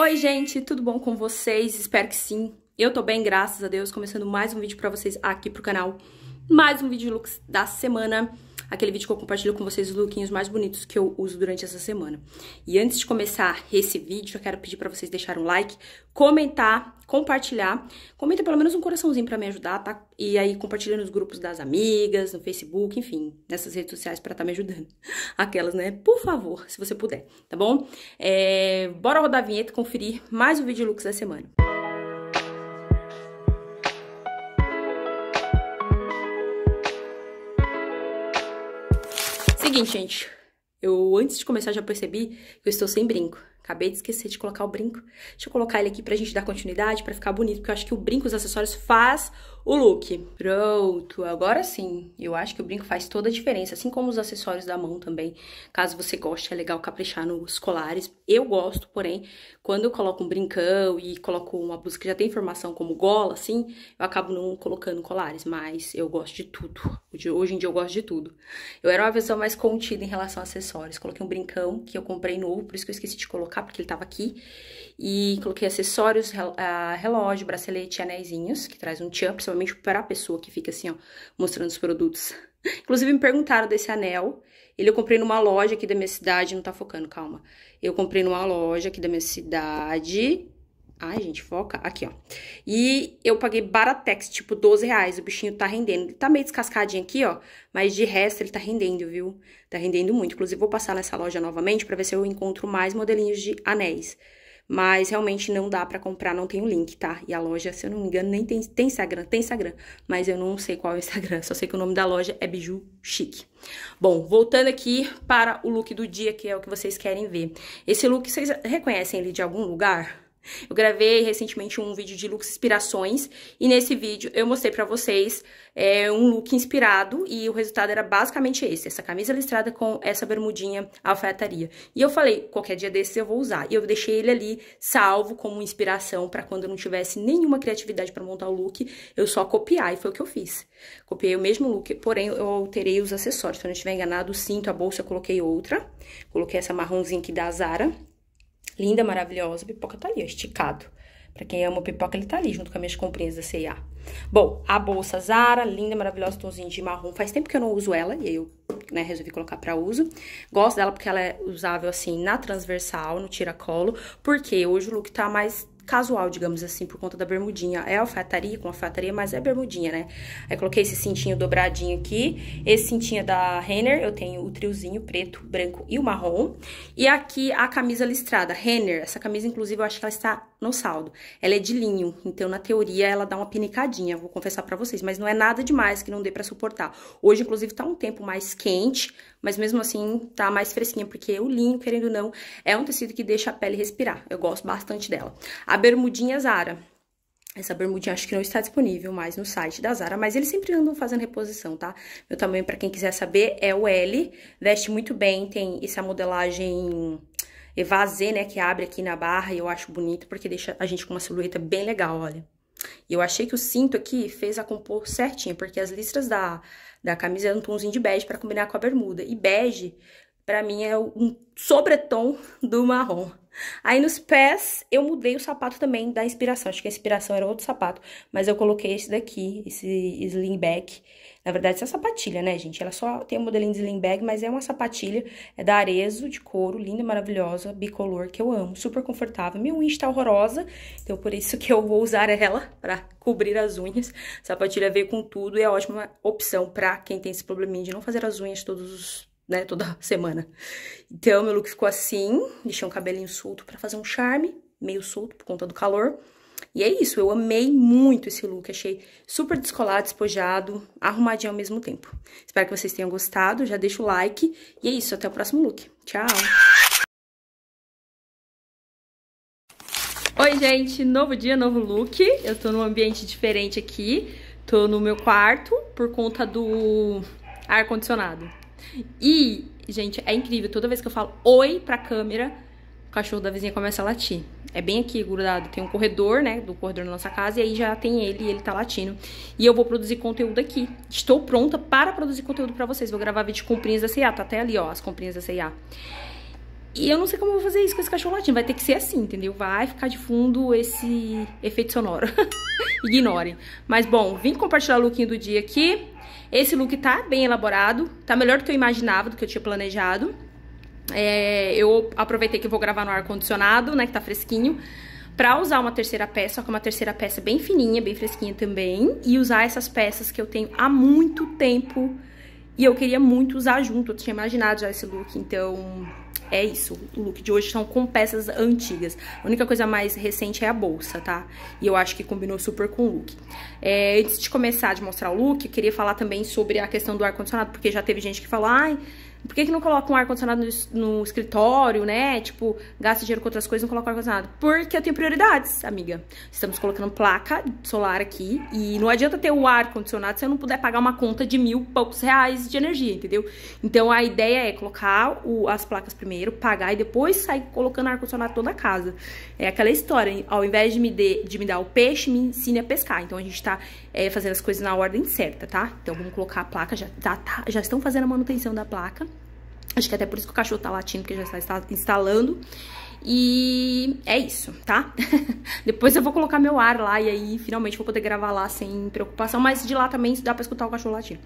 Oi, gente, tudo bom com vocês? Espero que sim. Eu tô bem, graças a Deus, começando mais um vídeo pra vocês aqui pro canal. Mais um vídeo looks da semana aquele vídeo que eu compartilho com vocês os lookinhos mais bonitos que eu uso durante essa semana. E antes de começar esse vídeo, eu quero pedir para vocês deixarem um like, comentar, compartilhar. Comenta pelo menos um coraçãozinho para me ajudar, tá? E aí compartilha nos grupos das amigas, no Facebook, enfim, nessas redes sociais para estar tá me ajudando. Aquelas, né? Por favor, se você puder, tá bom? É... bora rodar a vinheta e conferir mais um vídeo looks da semana. Seguinte, gente. Eu antes de começar já percebi que eu estou sem brinco. Acabei de esquecer de colocar o brinco. Deixa eu colocar ele aqui pra gente dar continuidade, pra ficar bonito, porque eu acho que o brinco, os acessórios, faz o look. Pronto, agora sim. Eu acho que o brinco faz toda a diferença, assim como os acessórios da mão também. Caso você goste, é legal caprichar nos colares. Eu gosto, porém, quando eu coloco um brincão e coloco uma blusa que já tem formação como gola, assim, eu acabo não colocando colares, mas eu gosto de tudo. Hoje em dia eu gosto de tudo. Eu era uma versão mais contida em relação a acessórios. Coloquei um brincão que eu comprei novo, por isso que eu esqueci de colocar porque ele tava aqui. E coloquei acessórios, ah, relógio, bracelete, anéisinhos, que traz um tchan, principalmente pra pessoa que fica assim, ó, mostrando os produtos. Inclusive, me perguntaram desse anel. Ele eu comprei numa loja aqui da minha cidade, não tá focando, calma. Eu comprei numa loja aqui da minha cidade, Ai, gente, foca. Aqui, ó. E eu paguei Baratex, tipo, 12 reais. O bichinho tá rendendo. Ele tá meio descascadinho aqui, ó. Mas de resto, ele tá rendendo, viu? Tá rendendo muito. Inclusive, vou passar nessa loja novamente pra ver se eu encontro mais modelinhos de anéis. Mas, realmente, não dá pra comprar. Não tem o link, tá? E a loja, se eu não me engano, nem tem, tem Instagram. Tem Instagram. Mas eu não sei qual é o Instagram. Só sei que o nome da loja é Biju Chique. Bom, voltando aqui para o look do dia, que é o que vocês querem ver. Esse look, vocês reconhecem ele de algum lugar? Eu gravei recentemente um vídeo de looks inspirações e nesse vídeo eu mostrei pra vocês é, um look inspirado e o resultado era basicamente esse, essa camisa listrada com essa bermudinha alfaiataria. E eu falei, qualquer dia desses eu vou usar. E eu deixei ele ali salvo como inspiração para quando eu não tivesse nenhuma criatividade para montar o look, eu só copiar e foi o que eu fiz. Copiei o mesmo look, porém eu alterei os acessórios. Se eu não estiver enganado, o cinto, a bolsa, eu coloquei outra. Coloquei essa marronzinha aqui da Zara. Linda, maravilhosa. A pipoca tá ali, ó, esticado. Pra quem ama pipoca, ele tá ali, junto com as minhas comprinhas da C&A. Bom, a bolsa Zara, linda, maravilhosa, tonzinho de marrom. Faz tempo que eu não uso ela, e aí eu né, resolvi colocar pra uso. Gosto dela porque ela é usável, assim, na transversal, no tiracolo. Porque hoje o look tá mais casual, digamos assim, por conta da bermudinha. É alfaiataria com alfaiataria, mas é bermudinha, né? Aí coloquei esse cintinho dobradinho aqui, esse cintinho é da Renner, eu tenho o triozinho preto, branco e o marrom. E aqui a camisa listrada, Renner, essa camisa inclusive eu acho que ela está no saldo. Ela é de linho, então na teoria ela dá uma pinicadinha, vou confessar para vocês, mas não é nada demais que não dê para suportar. Hoje, inclusive, tá um tempo mais quente, mas mesmo assim tá mais fresquinha, porque o linho, querendo ou não, é um tecido que deixa a pele respirar. Eu gosto bastante dela. A bermudinha Zara. Essa bermudinha acho que não está disponível mais no site da Zara, mas eles sempre andam fazendo reposição, tá? Meu tamanho, para quem quiser saber, é o L. Veste muito bem, tem essa modelagem evasê, né, que abre aqui na barra, e eu acho bonito porque deixa a gente com uma silhueta bem legal, olha. E eu achei que o cinto aqui fez a compor certinho, porque as listras da, da camisa eram um tomzinho de bege para combinar com a bermuda. E bege, para mim, é um sobretom do marrom. Aí nos pés, eu mudei o sapato também da inspiração. Acho que a inspiração era outro sapato, mas eu coloquei esse daqui, esse sling back, na verdade, essa é sapatilha, né, gente? Ela só tem o modelinho de slim bag, mas é uma sapatilha, é da Arezo, de couro, linda, maravilhosa, bicolor, que eu amo, super confortável. Minha unha está horrorosa, então por isso que eu vou usar ela pra cobrir as unhas. Sapatilha veio com tudo e é ótima opção pra quem tem esse probleminha de não fazer as unhas todos os né, toda semana. Então, meu look ficou assim, deixei um cabelinho solto para fazer um charme, meio solto por conta do calor. E é isso, eu amei muito esse look, achei super descolado, despojado, arrumadinho ao mesmo tempo. Espero que vocês tenham gostado, já deixa o like. E é isso, até o próximo look. Tchau! Oi, gente! Novo dia, novo look. Eu tô num ambiente diferente aqui. Tô no meu quarto por conta do ar-condicionado. E, gente, é incrível. Toda vez que eu falo oi pra câmera o cachorro da vizinha começa a latir. É bem aqui, grudado. Tem um corredor, né? Do corredor da nossa casa. E aí já tem ele e ele tá latindo. E eu vou produzir conteúdo aqui. Estou pronta para produzir conteúdo pra vocês. Vou gravar vídeo de comprinhas da C&A. Tá até ali, ó, as comprinhas da C&A. E eu não sei como eu vou fazer isso com esse cachorro latindo. Vai ter que ser assim, entendeu? Vai ficar de fundo esse efeito sonoro. Ignorem. Mas, bom, vim compartilhar o lookinho do dia aqui. Esse look tá bem elaborado. Tá melhor do que eu imaginava, do que eu tinha planejado. É, eu aproveitei que vou gravar no ar-condicionado, né, que tá fresquinho, pra usar uma terceira peça, só que é uma terceira peça bem fininha, bem fresquinha também, e usar essas peças que eu tenho há muito tempo e eu queria muito usar junto, eu tinha imaginado já esse look, então é isso. O look de hoje são com peças antigas. A única coisa mais recente é a bolsa, tá? E eu acho que combinou super com o look. É, antes de começar de mostrar o look, eu queria falar também sobre a questão do ar-condicionado, porque já teve gente que falou, ai, ah, por que, que não coloca um ar-condicionado no, no, escritório, né? Tipo, gasta dinheiro com outras coisas não coloca ar-condicionado? Porque eu tenho prioridades, amiga. Estamos colocando placa solar aqui e não adianta ter o ar-condicionado se eu não puder pagar uma conta de mil poucos reais de energia, entendeu? Então a ideia é colocar o, as placas primeiro, pagar e depois sair colocando ar-condicionado toda a casa. É aquela história, ao invés de me, de, de me dar o peixe, me ensine a pescar. Então a gente tá é, fazendo as coisas na ordem certa, tá? Então vamos colocar a placa, já, tá, tá, já estão fazendo a manutenção da placa. Acho que é até por isso que o cachorro tá latindo, porque já está instalando. E é isso, tá? Depois eu vou colocar meu ar lá e aí finalmente vou poder gravar lá sem preocupação. Mas de lá também dá pra escutar o cachorro latindo.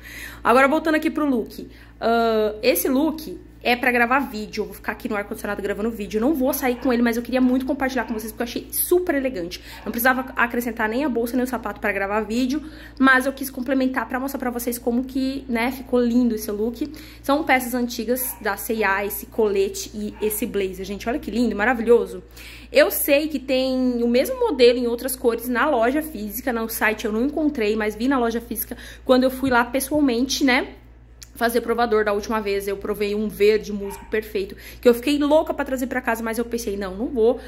Agora voltando aqui pro look. Uh, ah, esse look é pra gravar vídeo. Eu vou ficar aqui no ar-condicionado gravando vídeo. não vou sair com ele, mas eu queria muito compartilhar com vocês, porque eu achei super elegante. Não precisava acrescentar nem a bolsa, nem o sapato pra gravar vídeo, mas eu quis complementar pra mostrar pra vocês como que, né, ficou lindo esse look. São peças antigas da C&A, esse colete e esse blazer, gente. Olha que lindo, maravilhoso. Eu sei que tem o mesmo modelo em outras cores na loja física, no site eu não encontrei, mas vi na loja física quando eu fui lá pessoalmente, né? fazer provador da última vez. Eu provei um verde musgo perfeito, que eu fiquei louca para trazer para casa, mas eu pensei, não, não vou,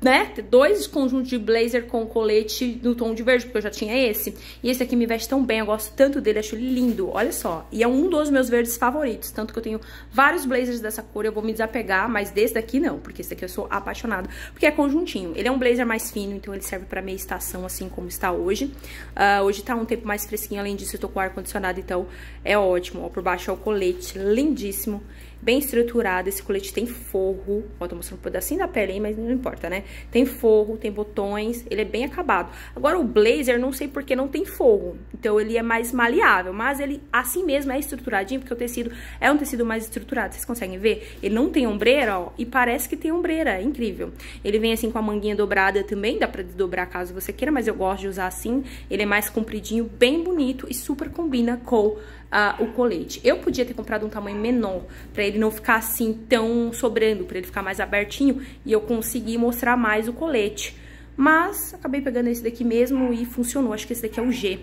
né, dois conjuntos de blazer com colete no tom de verde, porque eu já tinha esse. E esse aqui me veste tão bem, eu gosto tanto dele, acho ele lindo, olha só. E é um dos meus verdes favoritos, tanto que eu tenho vários blazers dessa cor, eu vou me desapegar, mas desse daqui não, porque esse daqui eu sou apaixonada. Porque é conjuntinho, ele é um blazer mais fino, então ele serve pra meia estação, assim como está hoje. Uh, hoje tá um tempo mais fresquinho, além disso eu tô com ar-condicionado, então é ótimo. Ó, por baixo é o colete, lindíssimo bem estruturado Esse colete tem forro. Ó, tô mostrando um pedacinho da pele aí, mas não importa, né? Tem forro, tem botões, ele é bem acabado. Agora, o blazer, não sei porque não tem forro. Então, ele é mais maleável, mas ele assim mesmo é estruturadinho, porque o tecido é um tecido mais estruturado. Vocês conseguem ver? Ele não tem ombreira, ó, e parece que tem ombreira. É incrível. Ele vem assim com a manguinha dobrada também, dá pra desdobrar caso você queira, mas eu gosto de usar assim. Ele é mais compridinho, bem bonito e super combina com uh, o colete. Eu podia ter comprado um tamanho menor pra ele não ficar assim tão sobrando, para ele ficar mais abertinho e eu conseguir mostrar mais o colete. Mas acabei pegando esse daqui mesmo e funcionou, acho que esse daqui é o G.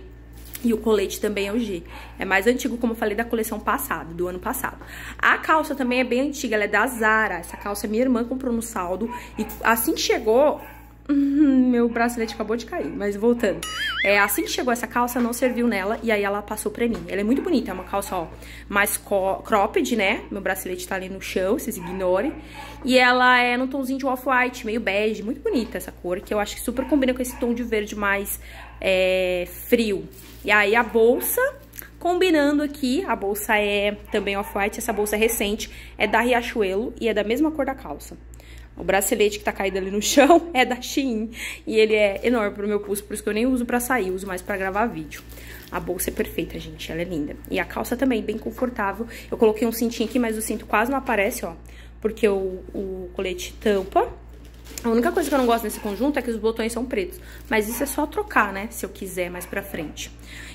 E o colete também é o G. É mais antigo, como eu falei, da coleção passada, do ano passado. A calça também é bem antiga, ela é da Zara. Essa calça é minha irmã comprou no saldo. E assim que chegou, Meu bracelete acabou de cair, mas voltando. É, assim que chegou essa calça, não serviu nela e aí ela passou pra mim. Ela é muito bonita, é uma calça, ó, mais cropped, né? Meu bracelete tá ali no chão, vocês ignorem. E ela é num tomzinho de off-white, meio bege, muito bonita essa cor, que eu acho que super combina com esse tom de verde mais é, frio. E aí a bolsa, combinando aqui, a bolsa é também off-white, essa bolsa é recente, é da Riachuelo e é da mesma cor da calça. O bracelete que tá caído ali no chão é da Shein. E ele é enorme pro meu pulso, por isso que eu nem uso pra sair, uso mais pra gravar vídeo. A bolsa é perfeita, gente, ela é linda. E a calça também, bem confortável. Eu coloquei um cintinho aqui, mas o cinto quase não aparece, ó. Porque o, o colete tampa. A única coisa que eu não gosto nesse conjunto é que os botões são pretos. Mas isso é só trocar, né? Se eu quiser mais pra frente.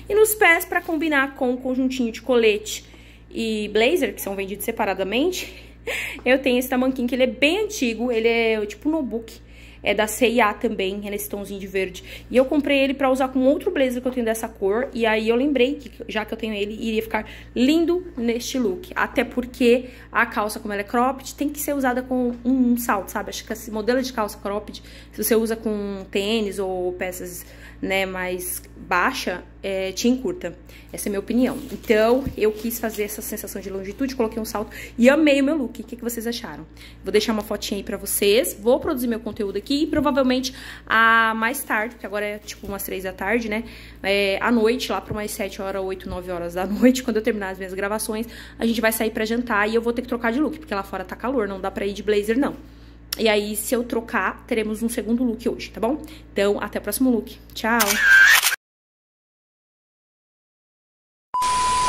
E nos pés, pra combinar com o conjuntinho de colete e blazer, que são vendidos separadamente, Eu tenho esse tamanquinho que ele é bem antigo, ele é tipo um notebook. É da C&A também, é nesse tomzinho de verde. E eu comprei ele pra usar com outro blazer que eu tenho dessa cor. E aí eu lembrei que, já que eu tenho ele, iria ficar lindo neste look. Até porque a calça, como ela é cropped, tem que ser usada com um, um salto, sabe? Acho que esse modelo de calça cropped, se você usa com tênis ou peças né, mais baixa, é, te encurta. Essa é a minha opinião. Então, eu quis fazer essa sensação de longitude, coloquei um salto e amei o meu look. O que, que vocês acharam? Vou deixar uma fotinha aí pra vocês, vou produzir meu conteúdo aqui e provavelmente a mais tarde, porque agora é tipo umas três da tarde, né? É, à noite, lá para umas sete horas, oito, nove horas da noite, quando eu terminar as minhas gravações, a gente vai sair pra jantar e eu vou ter que trocar de look, porque lá fora tá calor, não dá pra ir de blazer, não. E aí, se eu trocar, teremos um segundo look hoje, tá bom? Então, até o próximo look. Tchau!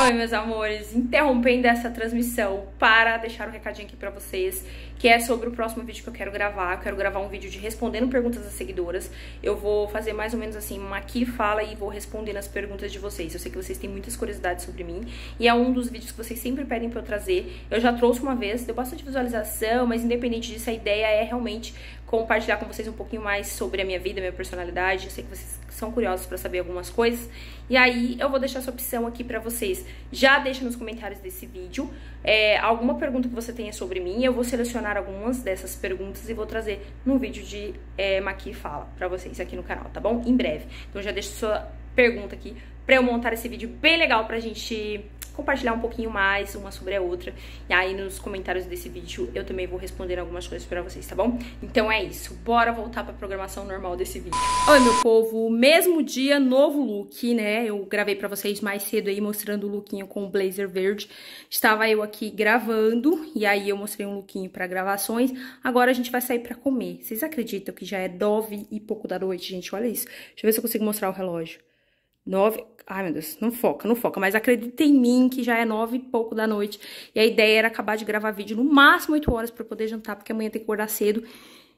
Oi, meus amores, interrompendo essa transmissão para deixar um recadinho aqui para vocês, que é sobre o próximo vídeo que eu quero gravar. Eu quero gravar um vídeo de respondendo perguntas das seguidoras. Eu vou fazer mais ou menos assim, uma aqui fala e vou respondendo as perguntas de vocês. Eu sei que vocês têm muitas curiosidades sobre mim e é um dos vídeos que vocês sempre pedem para eu trazer. Eu já trouxe uma vez, deu bastante visualização, mas independente disso, a ideia é realmente compartilhar com vocês um pouquinho mais sobre a minha vida, minha personalidade. Eu sei que vocês são curiosos para saber algumas coisas. E aí eu vou deixar essa opção aqui para vocês. Já deixa nos comentários desse vídeo é, alguma pergunta que você tenha sobre mim. Eu vou selecionar algumas dessas perguntas e vou trazer num vídeo de é, Maqui Fala para vocês aqui no canal, tá bom? Em breve. Então já deixa sua pergunta aqui para eu montar esse vídeo bem legal pra gente compartilhar um pouquinho mais uma sobre a outra. E aí nos comentários desse vídeo eu também vou responder algumas coisas para vocês, tá bom? Então é isso, bora voltar para programação normal desse vídeo. Oi, meu povo, mesmo dia, novo look, né? Eu gravei para vocês mais cedo aí mostrando o lookinho com o blazer verde. Estava eu aqui gravando e aí eu mostrei um lookinho para gravações. Agora a gente vai sair para comer. Vocês acreditam que já é nove e pouco da noite, gente? Olha isso. Deixa eu ver se eu consigo mostrar o relógio. Nove... Ai, meu Deus, não foca, não foca. Mas acredita em mim que já é nove e pouco da noite. E a ideia era acabar de gravar vídeo no máximo oito horas para poder jantar, porque amanhã tem que acordar cedo.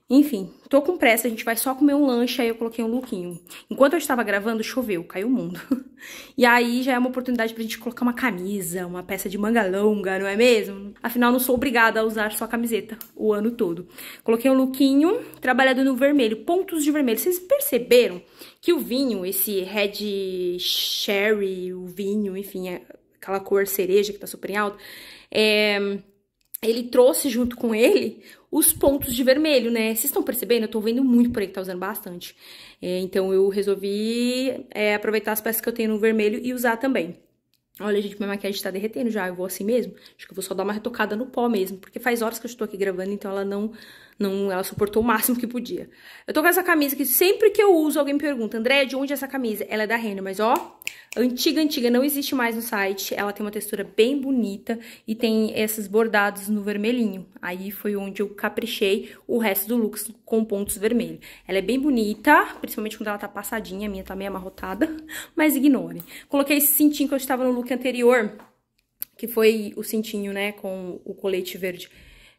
Enfim, tô com pressa, a gente vai só comer um lanche, aí eu coloquei um lookinho. Enquanto eu estava gravando, choveu, caiu o mundo. E aí já é uma oportunidade pra gente colocar uma camisa, uma peça de manga longa, não é mesmo? Afinal, não sou obrigada a usar só camiseta o ano todo. Coloquei um lookinho trabalhado no vermelho, pontos de vermelho. Vocês perceberam que o vinho, esse red sherry, o vinho, enfim, é aquela cor cereja que tá super em alta, é ele trouxe junto com ele os pontos de vermelho, né? Vocês estão percebendo? Eu tô vendo muito por aí que tá usando bastante. É, então, eu resolvi é, aproveitar as peças que eu tenho no vermelho e usar também. Olha, gente, minha maquiagem tá derretendo já, eu vou assim mesmo. Acho que eu vou só dar uma retocada no pó mesmo, porque faz horas que eu estou aqui gravando, então ela não, não, ela suportou o máximo que podia. Eu tô com essa camisa que sempre que eu uso, alguém me pergunta, André, de onde é essa camisa? Ela é da Renner, mas ó, Antiga, antiga, não existe mais no site. Ela tem uma textura bem bonita e tem esses bordados no vermelhinho. Aí foi onde eu caprichei o resto do look com pontos vermelhos. Ela é bem bonita, principalmente quando ela tá passadinha. A minha tá meio amarrotada, mas ignore. Coloquei esse cintinho que eu estava no look anterior, que foi o cintinho, né, com o colete verde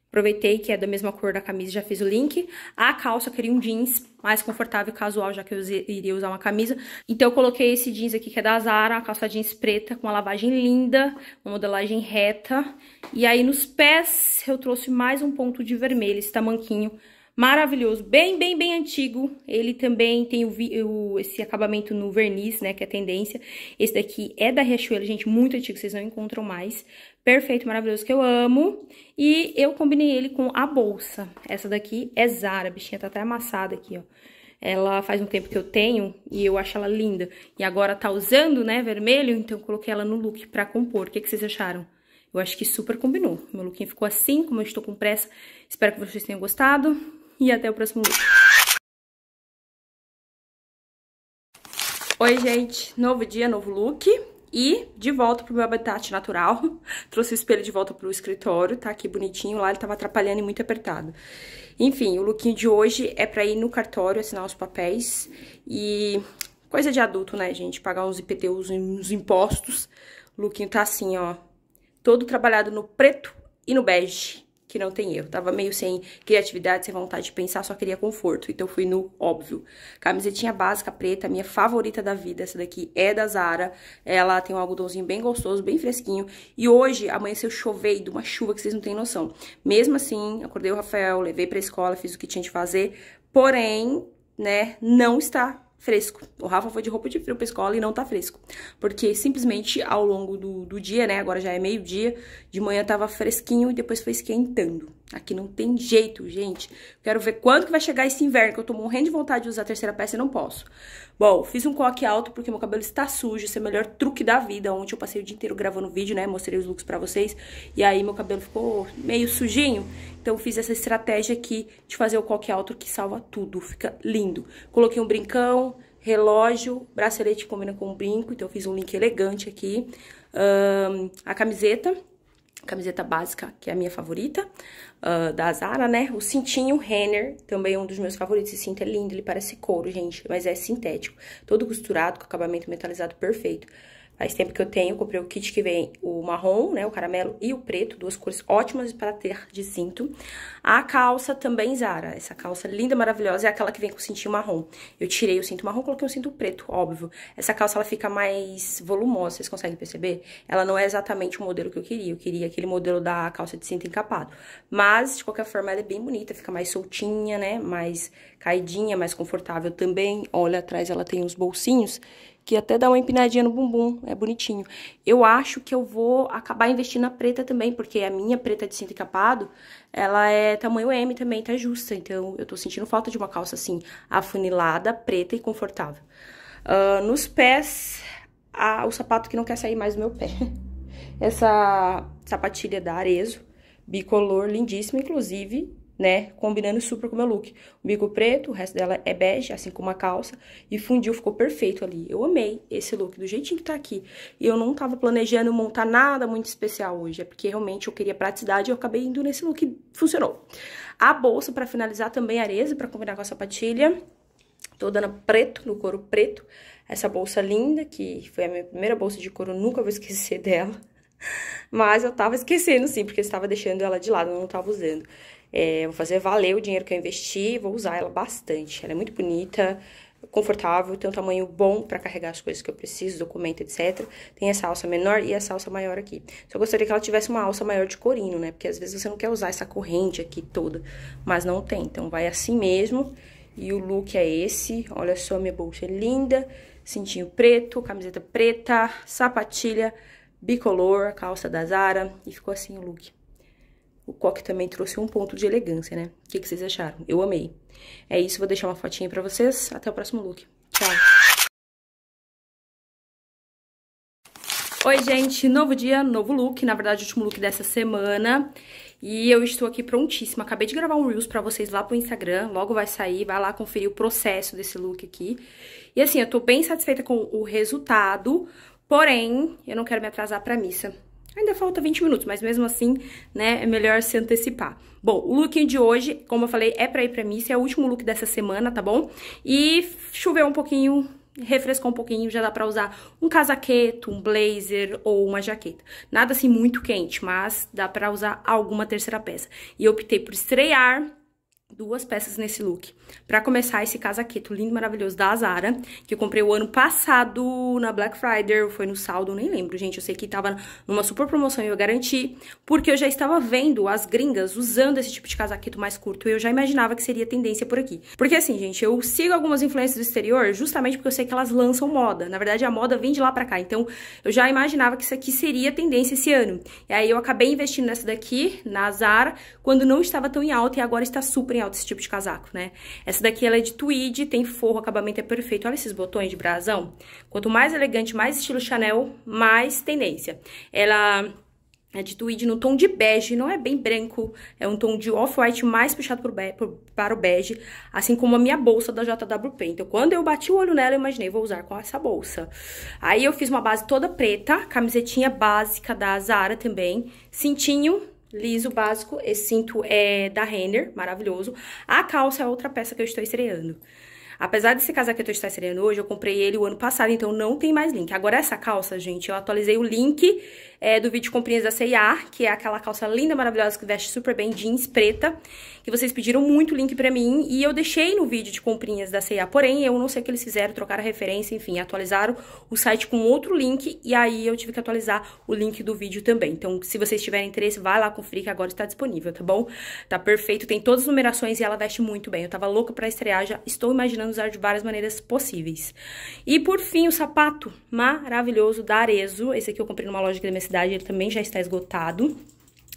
Aproveitei que é da mesma cor da camisa e já fiz o link. A calça, eu queria um jeans mais confortável e casual, já que eu iria usar uma camisa. Então eu coloquei esse jeans aqui, que é da Zara, uma calça jeans preta, com uma lavagem linda, uma modelagem reta. E aí nos pés eu trouxe mais um ponto de vermelho, esse tamanquinho, maravilhoso, bem, bem, bem antigo. Ele também tem o, o, esse acabamento no verniz, né, que é a tendência. Esse daqui é da Riachuelo, gente, muito antigo, vocês não encontram mais. Perfeito, maravilhoso, que eu amo. E eu combinei ele com a bolsa. Essa daqui é Zara, a bichinha tá até amassada aqui, ó. Ela faz um tempo que eu tenho e eu acho ela linda. E agora tá usando, né, vermelho, então eu coloquei ela no look pra compor. O que, que vocês acharam? Eu acho que super combinou. Meu lookinho ficou assim, como eu estou com pressa. Espero que vocês tenham gostado. e até o próximo vídeo. Oi, gente! Novo dia, novo look e de volta pro meu habitat natural. Trouxe o espelho de volta pro escritório, tá aqui bonitinho, lá ele tava atrapalhando e muito apertado. Enfim, o lookinho de hoje é pra ir no cartório assinar os papéis e coisa de adulto, né, gente? Pagar uns IPTUs, uns impostos. O lookinho tá assim, ó, todo trabalhado no preto e no bege que não tem erro. Tava meio sem criatividade, sem vontade de pensar, só queria conforto. Então fui no óbvio. Camisetinha básica preta, minha favorita da vida. Essa daqui é da Zara. Ela tem um algodãozinho bem gostoso, bem fresquinho. E hoje amanheceu chovei de uma chuva que vocês não têm noção. Mesmo assim, acordei o Rafael, levei pra escola, fiz o que tinha de fazer. Porém, né, não está fresco. O Rafa foi de roupa de frio pra escola e não tá fresco. Porque simplesmente ao longo do, do dia, né? Agora já é meio-dia, de manhã tava fresquinho e depois foi esquentando. Aqui não tem jeito, gente. Quero ver quando que vai chegar esse inverno, que eu tô morrendo de vontade de usar a terceira peça e não posso. Bom, fiz um coque alto porque meu cabelo está sujo, esse é o melhor truque da vida. Ontem eu passei o dia inteiro gravando vídeo, né, mostrei os looks pra vocês, e aí meu cabelo ficou meio sujinho. Então fiz essa estratégia aqui de fazer o coque alto que salva tudo, fica lindo. Coloquei um brincão, relógio, bracelete combina com o brinco, então eu fiz um link elegante aqui. Um, a camiseta Camiseta básica, que é a minha favorita, uh, da Zara, né? O cintinho Renner, também é um dos meus favoritos. Esse cinto é lindo, ele parece couro, gente, mas é sintético. Todo costurado, com acabamento metalizado perfeito. Faz tempo que eu tenho, comprei o kit que vem o marrom, né, o caramelo e o preto, duas cores ótimas para ter de cinto. A calça também Zara, essa calça linda, maravilhosa, é aquela que vem com o cintinho marrom. Eu tirei o cinto marrom, coloquei um cinto preto, óbvio. Essa calça, ela fica mais volumosa, vocês conseguem perceber? Ela não é exatamente o modelo que eu queria, eu queria aquele modelo da calça de cinto encapado. Mas, de qualquer forma, ela é bem bonita, fica mais soltinha, né, mais caidinha, mais confortável também. Olha, atrás ela tem uns bolsinhos que até dá uma empinadinha no bumbum, é bonitinho. Eu acho que eu vou acabar investindo na preta também, porque a minha preta de cinto encapado, ela é tamanho M também, tá justa. Então, eu tô sentindo falta de uma calça assim, afunilada, preta e confortável. Uh, nos pés, a, o sapato que não quer sair mais do meu pé. Essa sapatilha da Arezo, bicolor, lindíssima, inclusive, né? Combinando super com o meu look. O bico preto, o resto dela é bege, assim como a calça. E fundiu, ficou perfeito ali. Eu amei esse look, do jeitinho que tá aqui. E eu não tava planejando montar nada muito especial hoje. É porque realmente eu queria praticidade e eu acabei indo nesse look e funcionou. A bolsa, pra finalizar, também areza, pra combinar com a sapatilha. Tô dando preto, no couro preto. Essa bolsa linda, que foi a minha primeira bolsa de couro, nunca vou esquecer dela. Mas eu tava esquecendo, sim, porque eu estava deixando ela de lado, eu não tava usando. É, vou fazer valer o dinheiro que eu investi, vou usar ela bastante. Ela é muito bonita, confortável, tem um tamanho bom para carregar as coisas que eu preciso, documento, etc. Tem essa alça menor e essa alça maior aqui. Só gostaria que ela tivesse uma alça maior de corino, né? Porque às vezes você não quer usar essa corrente aqui toda, mas não tem. Então vai assim mesmo. E o look é esse. Olha só, minha bolsa é linda. Cintinho preto, camiseta preta, sapatilha bicolor, calça da Zara. E ficou assim o look. O coque também trouxe um ponto de elegância, né? O que, que vocês acharam? Eu amei. É isso, vou deixar uma fotinha pra vocês. Até o próximo look. Tchau! Oi, gente! Novo dia, novo look. Na verdade, último look dessa semana. E eu estou aqui prontíssima. Acabei de gravar um Reels pra vocês lá pro Instagram. Logo vai sair, vai lá conferir o processo desse look aqui. E assim, eu tô bem satisfeita com o resultado. Porém, eu não quero me atrasar pra missa. Ainda falta 20 minutos, mas mesmo assim, né, é melhor se antecipar. Bom, o look de hoje, como eu falei, é pra ir pra missa, é o último look dessa semana, tá bom? E choveu um pouquinho, refrescou um pouquinho, já dá pra usar um casaqueto, um blazer ou uma jaqueta. Nada assim muito quente, mas dá pra usar alguma terceira peça. E eu optei por estrear duas peças nesse look. Pra começar, esse casaqueto lindo, maravilhoso da Zara, que eu comprei o ano passado na Black Friday, foi no saldo, nem lembro, gente. Eu sei que tava numa super promoção e eu garanti, porque eu já estava vendo as gringas usando esse tipo de casaqueto mais curto e eu já imaginava que seria tendência por aqui. Porque assim, gente, eu sigo algumas influências do exterior justamente porque eu sei que elas lançam moda. Na verdade, a moda vem de lá pra cá, então eu já imaginava que isso aqui seria tendência esse ano. E aí eu acabei investindo nessa daqui, na Zara, quando não estava tão em alta e agora está super em alta esse tipo de casaco, né? Essa daqui, ela é de tweed, tem forro, o acabamento é perfeito. Olha esses botões de brasão. Quanto mais elegante, mais estilo Chanel, mais tendência. Ela... É de tweed no tom de bege, não é bem branco, é um tom de off-white mais puxado pro be pro, para o bege, assim como a minha bolsa da JWP. Então, quando eu bati o olho nela, eu imaginei, vou usar com essa bolsa. Aí, eu fiz uma base toda preta, camisetinha básica da Zara também, cintinho liso básico. Esse cinto é da Renner, maravilhoso. A calça é outra peça que eu estou estreando. Apesar desse casaco que eu estou estreando hoje, eu comprei ele o ano passado, então não tem mais link. Agora, essa calça, gente, eu atualizei o link é, do vídeo Comprinhas da C&A, que é aquela calça linda, maravilhosa, que veste super bem, jeans preta, que vocês pediram muito link pra mim, e eu deixei no vídeo de comprinhas da C&A, porém, eu não sei o que eles fizeram, trocaram a referência, enfim, atualizaram o site com outro link, e aí eu tive que atualizar o link do vídeo também. Então, se vocês tiverem interesse, vai lá conferir, que agora está disponível, tá bom? Tá perfeito, tem todas as numerações e ela veste muito bem. Eu tava louca pra estrear, já estou imaginando usar de várias maneiras possíveis. E por fim, o sapato maravilhoso da Arezo, esse aqui eu comprei numa loja de cidade, ele também já está esgotado.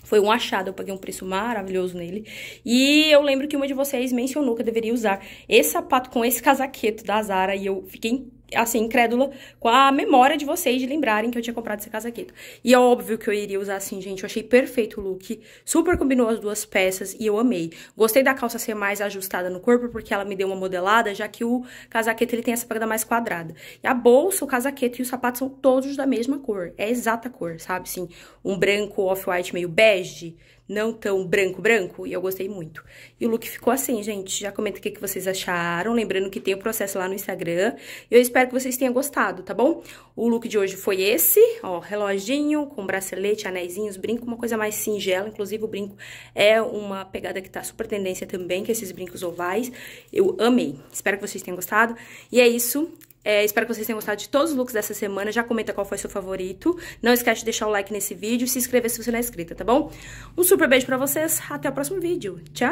Foi um achado, eu paguei um preço maravilhoso nele. E eu lembro que uma de vocês mencionou que eu deveria usar esse sapato com esse casaqueto da Zara e eu fiquei assim, incrédula com a memória de vocês de lembrarem que eu tinha comprado esse casaqueto. E é óbvio que eu iria usar assim, gente. Eu achei perfeito o look. Super combinou as duas peças e eu amei. Gostei da calça ser mais ajustada no corpo, porque ela me deu uma modelada, já que o casaqueto ele tem essa pegada mais quadrada. E a bolsa, o casaqueto e os sapatos são todos da mesma cor. É exata cor, sabe? Assim, um branco off-white meio bege, não tão branco-branco, e eu gostei muito. E o look ficou assim, gente. Já comenta o que, que vocês acharam, lembrando que tem o processo lá no Instagram. e Eu espero que vocês tenham gostado, tá bom? O look de hoje foi esse, ó, reloginho, com bracelete, anéisinhos, brinco, uma coisa mais singela. Inclusive, o brinco é uma pegada que tá super tendência também, que é esses brincos ovais. Eu amei. Espero que vocês tenham gostado. E é isso. É, espero que vocês tenham gostado de todos os looks dessa semana. Já comenta qual foi seu favorito. Não esquece de deixar o like nesse vídeo e se inscrever se você não é inscrita, tá bom? Um super beijo pra vocês. Até o próximo vídeo. Tchau!